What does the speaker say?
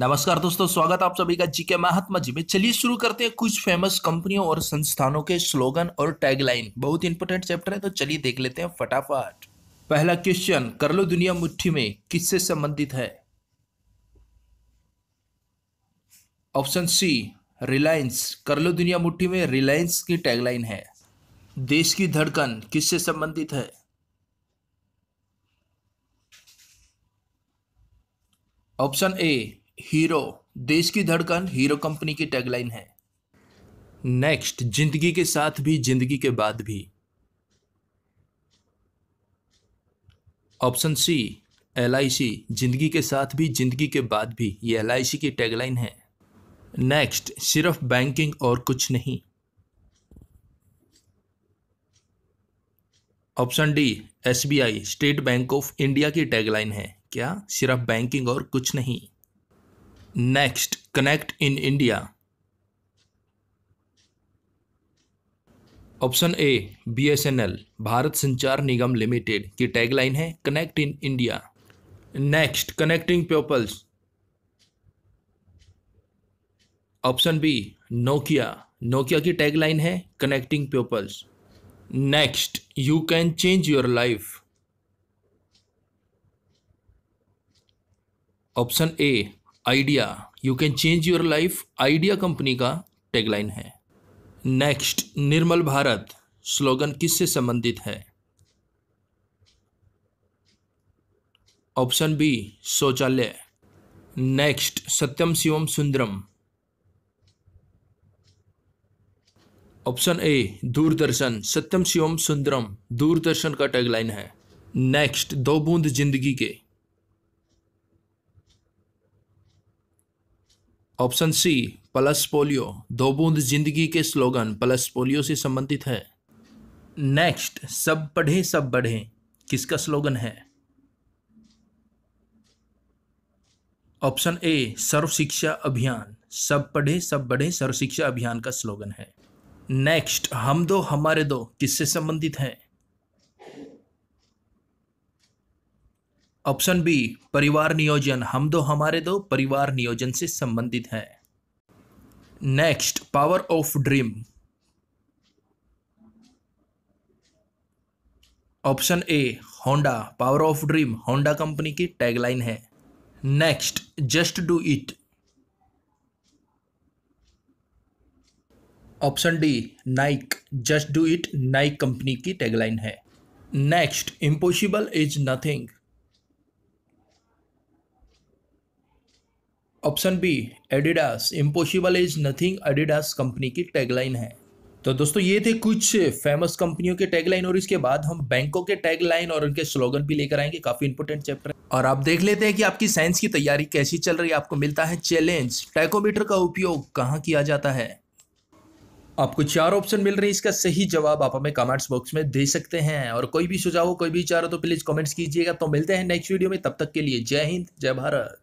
नमस्कार दोस्तों स्वागत आप सभी का जीके महात्मा जी में चलिए शुरू करते हैं कुछ फेमस कंपनियों और संस्थानों के स्लोगन और टैगलाइन बहुत इंपॉर्टेंट चैप्टर है तो चलिए देख लेते हैं फटाफट पहला क्वेश्चन कर लो दुनिया मुट्ठी में किससे संबंधित है ऑप्शन सी रिलायंस कर लो दुनिया मुट्ठी में रिलायंस की टैगलाइन है देश की धड़कन किससे संबंधित है ऑप्शन ए हीरो देश की धड़कन हीरो कंपनी की टैगलाइन है नेक्स्ट जिंदगी के साथ भी जिंदगी के बाद भी ऑप्शन सी एल जिंदगी के साथ भी जिंदगी के बाद भी ये एल की टैगलाइन है नेक्स्ट सिर्फ बैंकिंग और कुछ नहीं option D SBI State Bank of India की टैगलाइन है क्या सिर्फ बैंकिंग और कुछ नहीं next connect in India option A BSNL Bharat Sanchar Nigam limited की टैगलाइन है connect in India next connecting peoples option B Nokia Nokia की टैगलाइन है connecting peoples next you can change your life option A Idea you can change your life Idea company का tagline है next निर्मल Bharat slogan किससे संबंधित है option B शौचालय next सत्यम शिवम सुंदरम ऑप्शन ए दूरदर्शन सत्यम शिवम सुंदरम दूरदर्शन का टैगलाइन है नेक्स्ट दो बूंद जिंदगी के ऑप्शन सी प्लस पोलियो दो बूंद जिंदगी के स्लोगन प्लस पोलियो से संबंधित है नेक्स्ट सब पढ़े सब बढ़े किसका स्लोगन है ऑप्शन ए सर्व शिक्षा अभियान सब पढ़े सब बढ़े सर्व शिक्षा अभियान का स्लोगन है नेक्स्ट हम दो हमारे दो किससे संबंधित है ऑप्शन बी परिवार नियोजन हम दो हमारे दो परिवार नियोजन से संबंधित है next power of dream option A Honda power of dream Honda company की टैगलाइन है next just do it option D Nike just do it Nike company की टैगलाइन है next impossible is nothing option B Adidas impossible is nothing Adidas company की tagline है तो दोस्तों ये थे कुछ फेमस कंपनियों के टैगलाइन और इसके बाद हम बैंकों के टैगलाइन और उनके स्लोगन भी लेकर आएंगे काफी इंपोर्टेंट चैप्टर और आप देख लेते हैं कि आपकी साइंस की तैयारी कैसी चल रही है आपको मिलता है चैलेंज टैकोमीटर का उपयोग कहाँ किया जाता है आपको चार ऑप्शन मिल रहे हैं इसका सही जवाब आप हमें कमेंट्स बॉक्स में दे सकते हैं और कोई भी सुझाव कोई भी विचार हो तो प्लीज़ कमेंट्स कीजिएगा तो मिलते हैं नेक्स्ट वीडियो में तब तक के लिए जय हिंद जय भारत